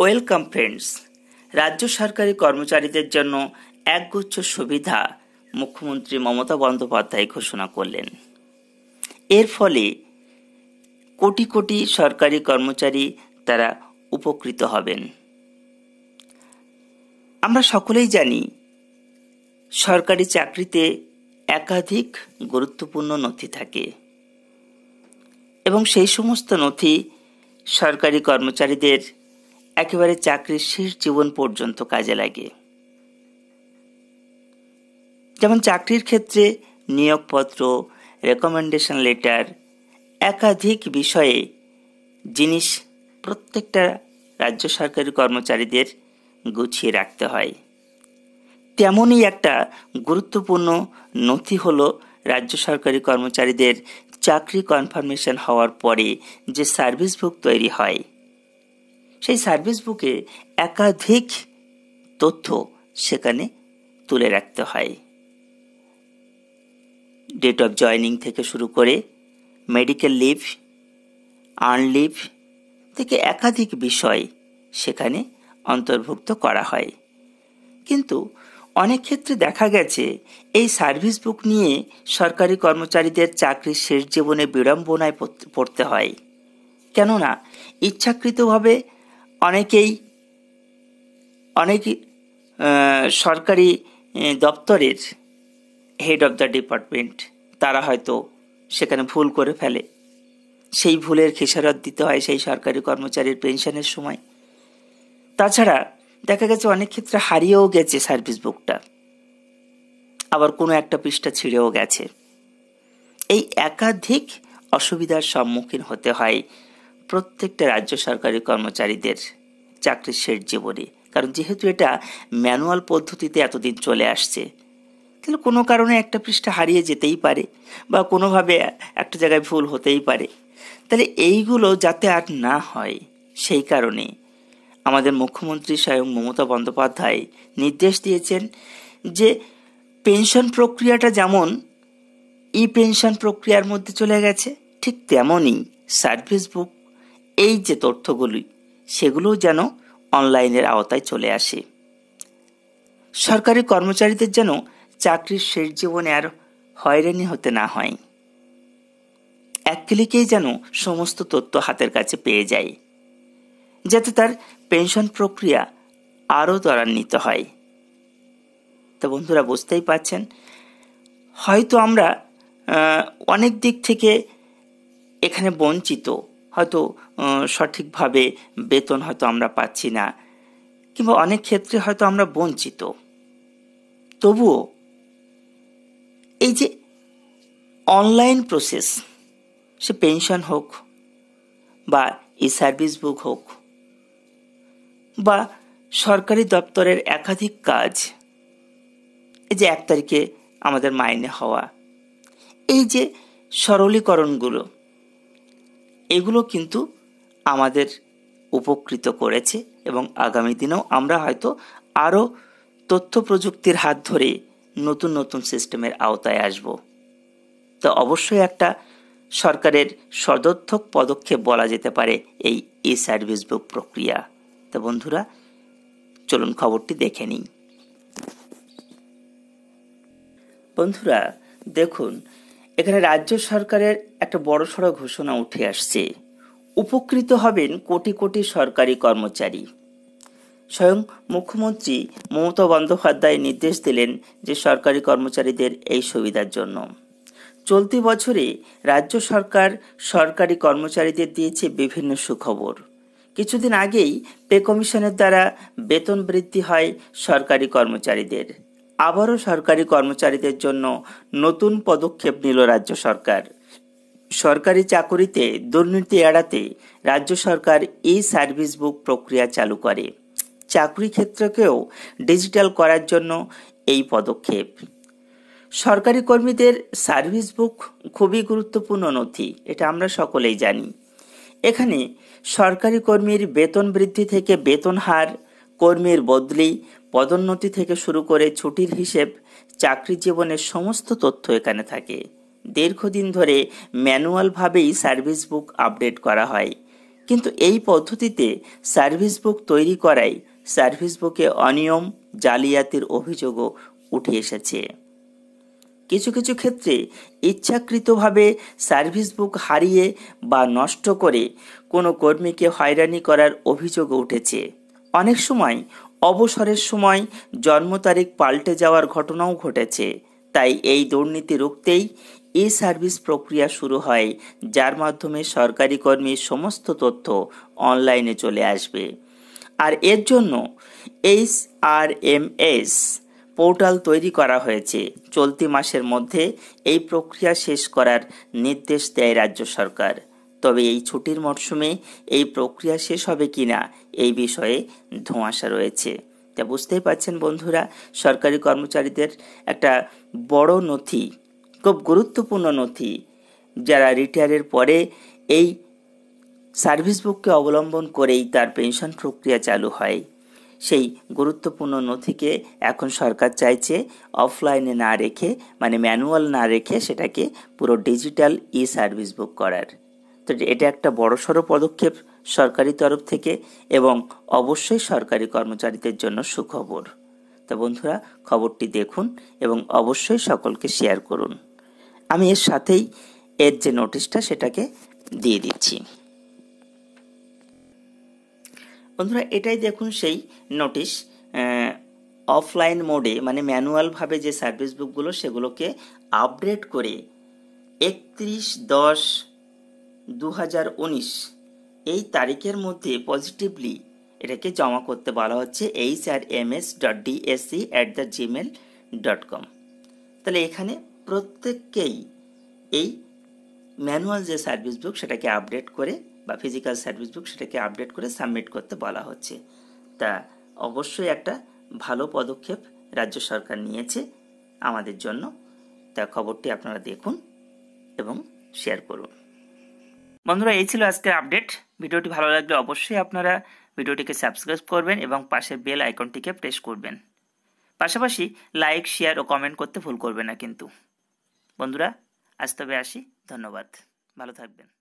welcome friends রাজ্য সরকারি কর্মচারীদের জন্য একগুচ্ছ সুবিধা মুখ্যমন্ত্রী মমতা বন্দ্যোপাধ্যায় ঘোষণা করলেন এর ফলে কোটি কোটি সরকারি কর্মচারী তারা উপকৃত হবেন আমরা সকলেই জানি সরকারি চাকরিতে একাধিক গুরুত্বপূর্ণ নথি থাকে এবং সেই সমস্ত নথি সরকারি কর্মচারীদের একেবারে চাকরির শেষ জীবন পর্যন্ত কাজে লাগে যেমন চাকরির ক্ষেত্রে নিয়োগপত্র রেকমেন্ডেশন লেটার একাধিক বিষয়ে জিনিস প্রত্যেকটা রাজ্য সরকারি কর্মচারীদের গুছিয়ে রাখতে হয় তেমনই একটা গুরুত্বপূর্ণ নথি হলো রাজ্য সরকারি কর্মচারীদের চাকরি কনফার্মেশন হওয়ার পরে যে সার্ভিস বুক তৈরি হয় সেই সার্ভিস বুকে একাধিক তথ্য সেখানে তুলে রাখতে হয় ডেট অফ জয়নিং থেকে শুরু করে মেডিকেল লিভ আনলিভ থেকে একাধিক বিষয় সেখানে অন্তর্ভুক্ত করা হয় কিন্তু অনেক ক্ষেত্রে দেখা গেছে এই সার্ভিস বুক নিয়ে সরকারি কর্মচারীদের চাকরির শেষ জীবনে বিড়ম্বনায় পড়তে হয় কেননা ইচ্ছাকৃতভাবে অনেকেই অনেক সরকারি দপ্তরের হেড অফ দ্য ডিপার্টমেন্ট তারা হয়তো সেখানে ভুল করে ফেলে সেই ভুলের খেসারত দিতে হয় সেই সরকারি কর্মচারীর পেনশনের সময় তাছাড়া দেখা গেছে অনেক ক্ষেত্রে হারিয়েও গেছে সার্ভিস বুকটা আবার কোনো একটা পৃষ্ঠা ছিঁড়েও গেছে এই একাধিক অসুবিধার সম্মুখীন হতে হয় প্রত্যেকটা রাজ্য সরকারি কর্মচারীদের চাকরির শেষ জীবনে কারণ যেহেতু এটা ম্যানুয়াল পদ্ধতিতে এতদিন চলে আসছে তাহলে কোনো কারণে একটা পৃষ্ঠা হারিয়ে যেতেই পারে বা কোনোভাবে একটা জায়গায় ভুল হতেই পারে তাহলে এইগুলো যাতে আর না হয় সেই কারণে আমাদের মুখ্যমন্ত্রী স্বয়ং মমতা বন্দ্যোপাধ্যায় নির্দেশ দিয়েছেন যে পেনশন প্রক্রিয়াটা যেমন ই পেনশন প্রক্রিয়ার মধ্যে চলে গেছে ঠিক তেমনই সার্ভিস বুক এই যে তথ্যগুলি সেগুলোও যেন অনলাইনের আওতায় চলে আসে সরকারি কর্মচারীদের যেন চাকরির শেষ জীবনে আর হয়রানি হতে না হয় এক ক্লিকেই যেন সমস্ত তথ্য হাতের কাছে পেয়ে যায় যাতে তার পেনশন প্রক্রিয়া আরও ত্বরান্বিত হয় তো বন্ধুরা বুঝতেই পাচ্ছেন হয়তো আমরা অনেক দিক থেকে এখানে বঞ্চিত হয়তো সঠিকভাবে বেতন হয়তো আমরা পাচ্ছি না কিংবা অনেক ক্ষেত্রে হয়তো আমরা বঞ্চিত তবুও এই যে অনলাইন প্রসেস সে পেনশন হোক বা ই সার্ভিস বুক হোক বা সরকারি দপ্তরের একাধিক কাজ এই যে এক তারিখে আমাদের মাইনে হওয়া এই যে সরলীকরণগুলো এগুলো কিন্তু আমাদের উপকৃত করেছে এবং আগামী দিনেও আমরা হয়তো আরও তথ্য প্রযুক্তির হাত ধরে নতুন নতুন সিস্টেমের আওতায় আসব তো অবশ্যই একটা সরকারের সদর্থক পদক্ষেপ বলা যেতে পারে এই ই সার্ভিস বুক প্রক্রিয়া তো বন্ধুরা চলুন খবরটি দেখে নিই বন্ধুরা দেখুন এখানে রাজ্য সরকারের একটা বড়সড় ঘোষণা উঠে আসছে উপকৃত হবেন কোটি কোটি সরকারি কর্মচারী স্বয়ং মুখ্যমন্ত্রী মমতা বন্দ্যোপাধ্যায় নির্দেশ দিলেন যে সরকারি কর্মচারীদের এই সুবিধার জন্য চলতি বছরে রাজ্য সরকার সরকারি কর্মচারীদের দিয়েছে বিভিন্ন সুখবর কিছুদিন আগেই পে কমিশনের দ্বারা বেতন বৃদ্ধি হয় সরকারি কর্মচারীদের আবারও সরকারি কর্মচারীদের জন্য নতুন পদক্ষেপ নিল রাজ্য সরকার সরকারি চাকুরিতে দুর্নীতি এড়াতে রাজ্য সরকার ই সার্ভিস বুক প্রক্রিয়া চালু করে চাকরি ক্ষেত্রকেও ডিজিটাল করার জন্য এই পদক্ষেপ সরকারি কর্মীদের সার্ভিস বুক খুবই গুরুত্বপূর্ণ নথি এটা আমরা সকলেই জানি এখানে সরকারি কর্মীর বেতন বৃদ্ধি থেকে বেতন হার কর্মীর বদলি পদোন্নতি থেকে শুরু করে ছুটির হিসেব চাকরি জীবনের সমস্ত তথ্য এখানে থাকে দীর্ঘদিন ধরে ম্যানুয়ালভাবেই সার্ভিস বুক আপডেট করা হয় কিন্তু এই পদ্ধতিতে সার্ভিস বুক তৈরি করাই সার্ভিস বুকে অনিয়ম জালিয়াতির অভিযোগও উঠে এসেছে কিছু কিছু ক্ষেত্রে ইচ্ছাকৃতভাবে সার্ভিস বুক হারিয়ে বা নষ্ট করে কোনো কর্মীকে হয়রানি করার অভিযোগও উঠেছে অনেক সময় অবসরের সময় জন্ম তারিখ পাল্টে যাওয়ার ঘটনাও ঘটেছে তাই এই দুর্নীতি রুখতেই ই সার্ভিস প্রক্রিয়া শুরু হয় যার মাধ্যমে সরকারি কর্মীর সমস্ত তথ্য অনলাইনে চলে আসবে আর এর জন্য H R M S portal তৈরি করা হয়েছে চলতি মাসের মধ্যে এই প্রক্রিয়া শেষ করার নির্দেশ দেয় রাজ্য সরকার তবে এই ছুটির মরশুমে এই প্রক্রিয়া শেষ হবে কি না এই বিষয়ে ধোঁয়াশা রয়েছে তা বুঝতেই পারছেন বন্ধুরা সরকারি কর্মচারীদের একটা বড় নথি খুব গুরুত্বপূর্ণ নথি যারা রিটায়ারের পরে এই সার্ভিস বুককে অবলম্বন করেই তার পেনশন প্রক্রিয়া চালু হয় সেই গুরুত্বপূর্ণ নথিকে এখন সরকার চাইছে অফলাইনে না রেখে মানে ম্যানুয়াল না রেখে সেটাকে পুরো ডিজিটাল ই সার্ভিস বুক করার এটা একটা বড়সড় পদক্ষেপ সরকারি তরফ থেকে এবং অবশ্যই সরকারি কর্মচারীদের জন্য সুখবর তা বন্ধুরা খবরটি দেখুন এবং অবশ্যই সকলকে শেয়ার করুন আমি এর সাথেই এর যে নোটিশটা সেটাকে দিয়ে দিচ্ছি বন্ধুরা এটাই দেখুন সেই নোটিশ অফলাইন মোডে মানে ম্যানুয়ালভাবে যে সার্ভিস বুকগুলো সেগুলোকে আপডেট করে একত্রিশ দশ দু এই তারিখের মধ্যে পজিটিভলি এটাকে জমা করতে বলা হচ্ছে H R M S dot DSC at the Gmail dot com তাহলে এখানে প্রত্যেককেই এই ম্যানুয়াল যে সার্ভিস বুক সেটাকে আপডেট করে বা ফিজিক্যাল সার্ভিস বুক সেটাকে আপডেট করে সাবমিট করতে বলা হচ্ছে তা অবশ্যই একটা ভালো পদক্ষেপ রাজ্য সরকার নিয়েছে আমাদের জন্য তা খবরটি আপনারা দেখুন এবং শেয়ার করুন বন্ধুরা এই ছিল আজকের আপডেট ভিডিওটি ভালো লাগলে অবশ্যই আপনারা ভিডিওটিকে সাবস্ক্রাইব করবেন এবং পাশের বেল আইকনটিকে প্রেস করবেন পাশাপাশি লাইক শেয়ার ও কমেন্ট করতে ভুল করবে না কিন্তু বন্ধুরা আজ তবে আসি ধন্যবাদ ভালো থাকবেন